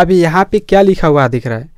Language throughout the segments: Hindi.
अभी यहाँ पे क्या लिखा हुआ दिख रहा है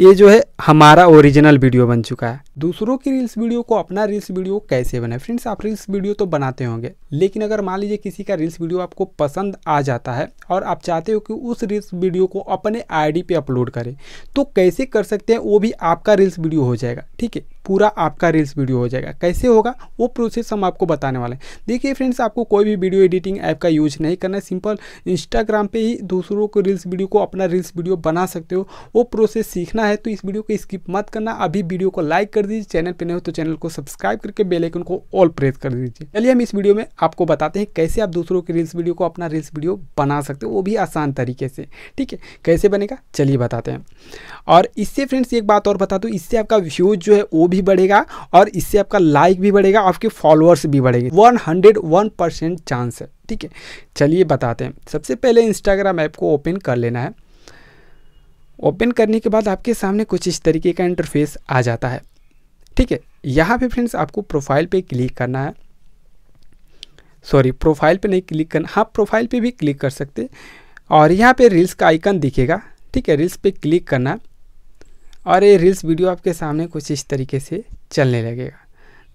ये जो है हमारा ओरिजिनल वीडियो बन चुका है दूसरों की रील्स वीडियो को अपना रील्स वीडियो कैसे बनाए फ्रेंड्स आप रील्स वीडियो तो बनाते होंगे लेकिन अगर मान लीजिए किसी का रील्स वीडियो आपको पसंद आ जाता है और आप चाहते हो कि उस रील्स वीडियो को अपने आईडी पे अपलोड करें तो कैसे कर सकते हैं वो भी आपका रील्स वीडियो हो जाएगा ठीक है पूरा आपका रील्स वीडियो हो जाएगा कैसे होगा वो प्रोसेस हम आपको बताने वाले हैं देखिए फ्रेंड्स आपको कोई भी वीडियो एडिटिंग ऐप का यूज नहीं करना है सिंपल इंस्टाग्राम पे ही दूसरों को रील्स वीडियो को अपना रील्स वीडियो बना सकते हो वो प्रोसेस सीखना है तो इस वीडियो को स्किप मत करना अभी वीडियो को लाइक कर दीजिए चैनल पर नहीं हो तो चैनल को सब्सक्राइब करके बेलाइकन को ऑल प्रेस कर दीजिए चलिए हम इस वीडियो में आपको बताते हैं कैसे आप दूसरों की रील्स वीडियो को अपना रील्स वीडियो बना सकते हो वो भी आसान तरीके से ठीक है कैसे बनेगा चलिए बताते हैं और इससे फ्रेंड्स एक बात और बता दूँ इससे आपका व्यूज जो है वो भी बढ़ेगा और इससे आपका लाइक भी बढ़ेगा आपके फॉलोअर्स भी बढ़ेंगे 101 परसेंट चांस है ठीक है चलिए बताते हैं सबसे पहले इंस्टाग्राम ऐप को ओपन कर लेना है ओपन करने के बाद आपके सामने कुछ इस तरीके का इंटरफेस आ जाता है ठीक है यहाँ पर फ्रेंड्स आपको प्रोफाइल पर क्लिक करना है सॉरी प्रोफाइल पर नहीं क्लिक करना हाँ प्रोफाइल पर भी क्लिक कर सकते और यहाँ पर रील्स का आइकन दिखेगा ठीक है रील्स पे क्लिक करना और ये रील्स वीडियो आपके सामने कुछ इस तरीके से चलने लगेगा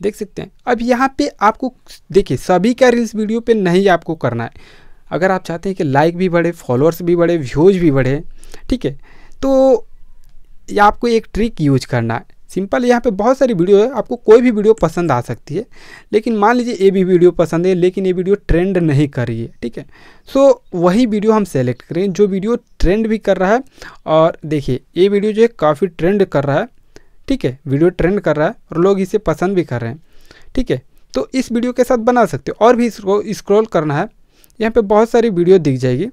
देख सकते हैं अब यहाँ पे आपको देखिए सभी का रील्स वीडियो पे नहीं आपको करना है अगर आप चाहते हैं कि लाइक भी बढ़े फॉलोअर्स भी बढ़े व्यूज़ भी बढ़े ठीक है तो आपको एक ट्रिक यूज करना है सिंपल यहाँ पे बहुत सारी वीडियो है आपको कोई भी वीडियो पसंद आ सकती है लेकिन मान लीजिए ये भी वीडियो पसंद है लेकिन ये वीडियो ट्रेंड नहीं कर रही है ठीक है सो वही वीडियो हम सेलेक्ट करें जो वीडियो ट्रेंड भी कर रहा है और देखिए ये वीडियो जो है काफ़ी ट्रेंड कर रहा है ठीक है वीडियो ट्रेंड कर रहा है और लोग इसे पसंद भी कर रहे हैं ठीक है तो इस वीडियो के साथ बना सकते हो और भी इसको स्क्रॉल करना है यहाँ पे बहुत सारी वीडियो दिख जाएगी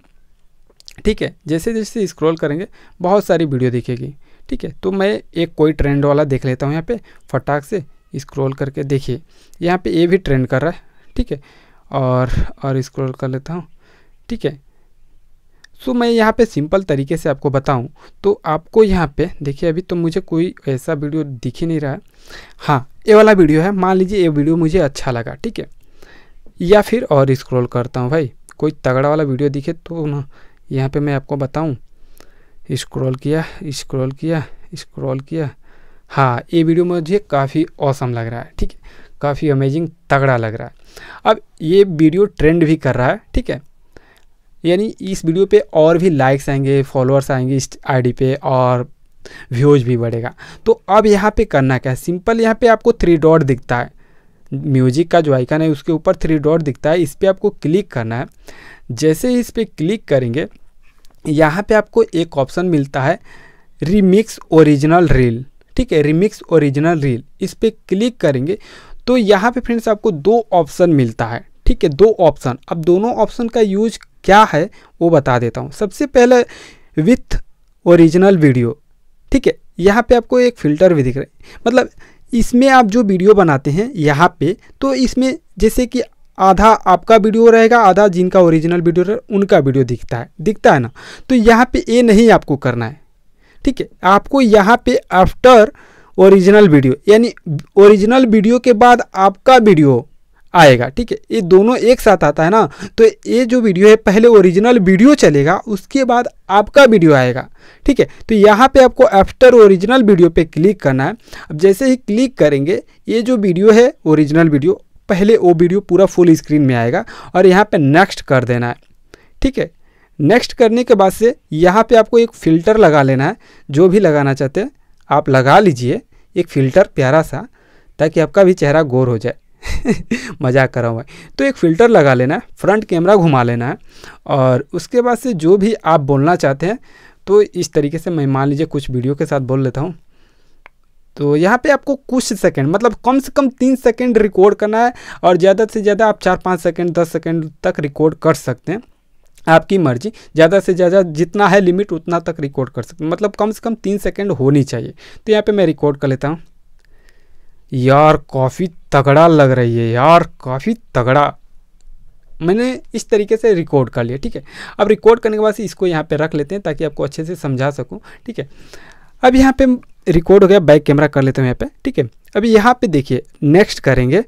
ठीक है जैसे जैसे स्क्रॉल करेंगे बहुत सारी वीडियो दिखेगी ठीक है तो मैं एक कोई ट्रेंड वाला देख लेता हूँ यहाँ पे फटाक से स्क्रॉल करके देखिए यहाँ पे ये भी ट्रेंड कर रहा है ठीक है और और स्क्रॉल कर लेता हूँ ठीक है सो मैं यहाँ पे सिंपल तरीके से आपको बताऊँ तो आपको यहाँ पे देखिए अभी तो मुझे कोई ऐसा वीडियो दिख ही नहीं रहा है हाँ ये वाला वीडियो है मान लीजिए ये वीडियो मुझे अच्छा लगा ठीक है या फिर और स्क्रॉल करता हूँ भाई कोई तगड़ा वाला वीडियो दिखे तो ना यहाँ पे मैं आपको बताऊँ स्क्रॉल किया स्क्रॉल किया स्क्रॉल किया हाँ ये वीडियो मुझे काफ़ी औसम लग रहा है ठीक है काफ़ी अमेजिंग तगड़ा लग रहा है अब ये वीडियो ट्रेंड भी कर रहा है ठीक है यानी इस वीडियो पे और भी लाइक्स आएंगे फॉलोअर्स आएंगे इस आईडी पे और व्यूज भी बढ़ेगा तो अब यहाँ पे करना क्या है सिंपल यहाँ पे आपको थ्री डॉट दिखता है म्यूजिक का जो आइकन है उसके ऊपर थ्री डॉट दिखता है इस पर आपको क्लिक करना है जैसे इस पर क्लिक करेंगे यहाँ पे आपको एक ऑप्शन मिलता है रिमिक्स ओरिजिनल रील ठीक है रिमिक्स ओरिजिनल रील इस पर क्लिक करेंगे तो यहाँ पे फ्रेंड्स आपको दो ऑप्शन मिलता है ठीक है दो ऑप्शन अब दोनों ऑप्शन का यूज क्या है वो बता देता हूँ सबसे पहले विथ ओरिजिनल वीडियो ठीक है यहाँ पे आपको एक फ़िल्टर भी दिख रहा है मतलब इसमें आप जो वीडियो बनाते हैं यहाँ पे तो इसमें जैसे कि आधा आपका वीडियो रहेगा आधा जिनका ओरिजिनल वीडियो रहे उनका वीडियो दिखता है दिखता है ना तो यहाँ पे ये नहीं आपको करना है ठीक है आपको यहाँ पे आफ्टर ओरिजिनल वीडियो यानी ओरिजिनल वीडियो के बाद आपका वीडियो आएगा ठीक है ये दोनों एक साथ आता है ना तो ये जो वीडियो है पहले ओरिजिनल वीडियो चलेगा उसके बाद आपका वीडियो आएगा ठीक है तो यहाँ पे आपको आफ्टर ओरिजिनल वीडियो पे क्लिक करना है अब जैसे ही क्लिक करेंगे ये जो वीडियो है ओरिजिनल वीडियो पहले वो वीडियो पूरा फुल स्क्रीन में आएगा और यहाँ पर नेक्स्ट कर देना है ठीक है नेक्स्ट करने के बाद से यहाँ पे आपको एक फ़िल्टर लगा लेना है जो भी लगाना चाहते हैं आप लगा लीजिए एक फ़िल्टर प्यारा सा ताकि आपका भी चेहरा गोर हो जाए मजाक रहा हूँ भाई तो एक फ़िल्टर लगा लेना है फ्रंट कैमरा घुमा लेना है और उसके बाद से जो भी आप बोलना चाहते हैं तो इस तरीके से मैं मान लीजिए कुछ वीडियो के साथ बोल लेता हूँ तो यहाँ पे आपको कुछ सेकंड मतलब कम से कम तीन सेकंड रिकॉर्ड करना है और ज़्यादा से ज़्यादा आप चार पाँच सेकंड दस सेकंड तक रिकॉर्ड कर सकते हैं आपकी मर्जी ज़्यादा से ज़्यादा जितना है लिमिट उतना तक रिकॉर्ड कर सकते हैं मतलब कम से कम तीन सेकंड होनी चाहिए तो यहाँ पे मैं रिकॉर्ड कर लेता हूँ यार काफ़ी तगड़ा लग रही है यार काफ़ी तगड़ा मैंने इस तरीके से रिकॉर्ड कर लिया ठीक है अब रिकॉर्ड करने के बाद इसको यहाँ पे रख लेते हैं ताकि आपको अच्छे से समझा सकूँ ठीक है अब यहाँ पे रिकॉर्ड हो गया बैक कैमरा कर लेते हैं यहाँ पे ठीक है अभी यहाँ पे देखिए नेक्स्ट करेंगे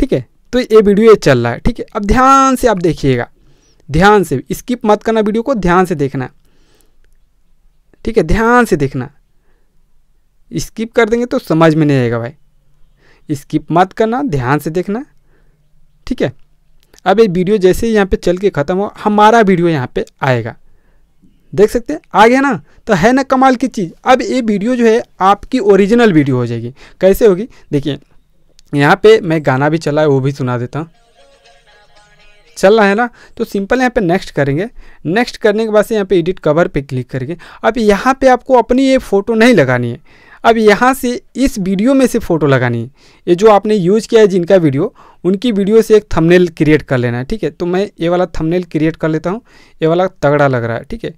ठीक है तो ये वीडियो ये चल रहा है ठीक है अब ध्यान से आप देखिएगा ध्यान से स्किप मत करना वीडियो को ध्यान से देखना ठीक है ध्यान से देखना स्किप कर देंगे तो समझ में नहीं आएगा भाई स्किप मत करना ध्यान से देखना ठीक है अब ये वीडियो जैसे ही यहाँ पे चल के ख़त्म हो हमारा वीडियो यहाँ पे आएगा देख सकते हैं आ गया ना तो है ना कमाल की चीज़ अब ये वीडियो जो है आपकी ओरिजिनल वीडियो हो जाएगी कैसे होगी देखिए यहाँ पे मैं गाना भी चला है वो भी सुना देता हूँ चल रहा है ना तो सिंपल यहाँ पे नेक्स्ट करेंगे नेक्स्ट करने के बाद से यहाँ पे एडिट कवर पे क्लिक करेंगे अब यहाँ पे आपको अपनी ये फ़ोटो नहीं लगानी है अब यहाँ से इस वीडियो में से फ़ोटो लगानी है ये जो आपने यूज़ किया है जिनका वीडियो उनकी वीडियो से एक थमनेल क्रिएट कर लेना है ठीक है तो मैं ये वाला थमनेल क्रिएट कर लेता हूँ ये वाला तगड़ा लग रहा है ठीक है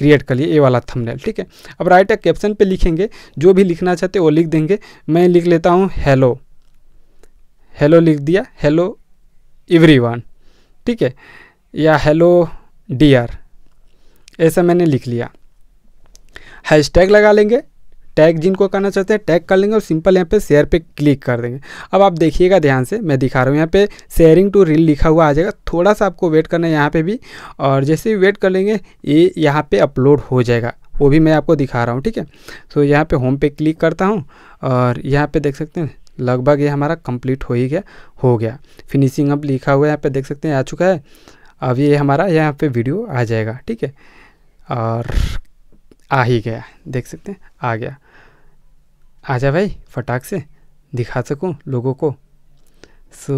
क्रिएट कर लिए ये वाला थंबनेल ठीक है अब राइट कैप्शन पे लिखेंगे जो भी लिखना चाहते वो लिख देंगे मैं लिख लेता हूँ हेलो हेलो लिख दिया हेलो एवरीवन ठीक है या हेलो डियर ऐसा मैंने लिख लिया हैशटैग लगा लेंगे टैग जिनको करना चाहते हैं टैग कर लेंगे और सिंपल यहाँ पे शेयर पे क्लिक कर देंगे अब आप देखिएगा ध्यान से मैं दिखा रहा हूँ यहाँ पे शेयरिंग टू रील लिखा हुआ आ जाएगा थोड़ा सा आपको वेट करना है यहाँ पे भी और जैसे ही वेट कर लेंगे ये यहाँ पे अपलोड हो जाएगा वो भी मैं आपको दिखा रहा हूँ ठीक है सो यहाँ पर होम पे क्लिक करता हूँ और यहाँ पर देख सकते हैं लगभग ये हमारा कंप्लीट हो ही गया हो गया फिनिशिंग अब लिखा हुआ है यहाँ पर देख सकते हैं आ चुका है अब ये हमारा यहाँ पर वीडियो आ जाएगा ठीक है और आ ही गया देख सकते हैं आ गया आ जा भाई फटाक से दिखा सकूँ लोगों को सो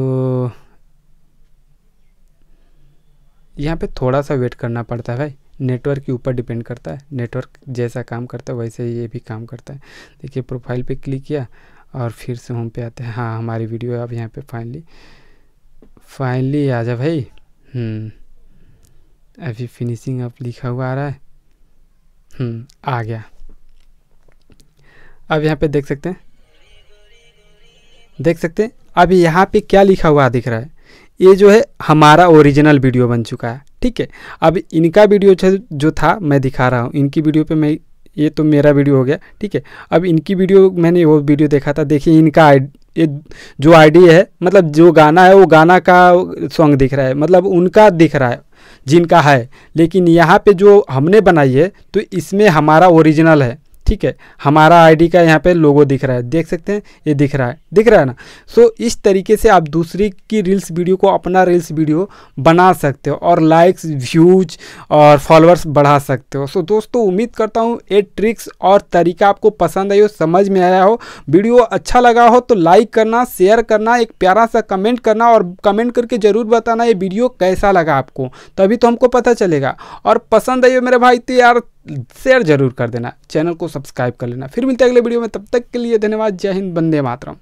यहाँ पे थोड़ा सा वेट करना पड़ता है भाई नेटवर्क के ऊपर डिपेंड करता है नेटवर्क जैसा काम करता है वैसे ही ये भी काम करता है देखिए प्रोफाइल पे क्लिक किया और फिर से होम पे आते हैं हाँ हमारी वीडियो अब यहाँ पे फाइनली फाइनली आ जा भाई हम्म, अभी फिनिशिंग अब लिखा हुआ आ रहा है हम्म, आ गया अब यहाँ पे देख सकते हैं देख सकते हैं अब यहाँ पे क्या लिखा हुआ दिख रहा है ये जो है हमारा ओरिजिनल वीडियो बन चुका है ठीक है अब इनका वीडियो जो था मैं दिखा रहा हूँ इनकी वीडियो पे मैं ये तो मेरा वीडियो हो गया ठीक है अब इनकी वीडियो मैंने वो वीडियो देखा था देखिए इनका ये जो आईडी है मतलब जो गाना है वो गाना का सॉन्ग दिख रहा है मतलब उनका दिख रहा है जिनका है लेकिन यहाँ पे जो हमने बनाई है तो इसमें हमारा ओरिजिनल है ठीक है हमारा आईडी का यहाँ पे लोगो दिख रहा है देख सकते हैं ये दिख रहा है दिख रहा है ना सो so, इस तरीके से आप दूसरे की रील्स वीडियो को अपना रील्स वीडियो बना सकते हो और लाइक्स व्यूज और फॉलोअर्स बढ़ा सकते हो सो so, दोस्तों उम्मीद करता हूँ ये ट्रिक्स और तरीका आपको पसंद आई हो समझ में आया हो वीडियो अच्छा लगा हो तो लाइक करना शेयर करना एक प्यारा सा कमेंट करना और कमेंट करके ज़रूर बताना ये वीडियो कैसा लगा आपको तभी तो हमको पता चलेगा और पसंद आई हो मेरे भाई तो यार शेयर जरूर कर देना चैनल को सब्सक्राइब कर लेना फिर मिलते हैं अगले वीडियो में तब तक के लिए धन्यवाद जय हिंद बंदे मातरम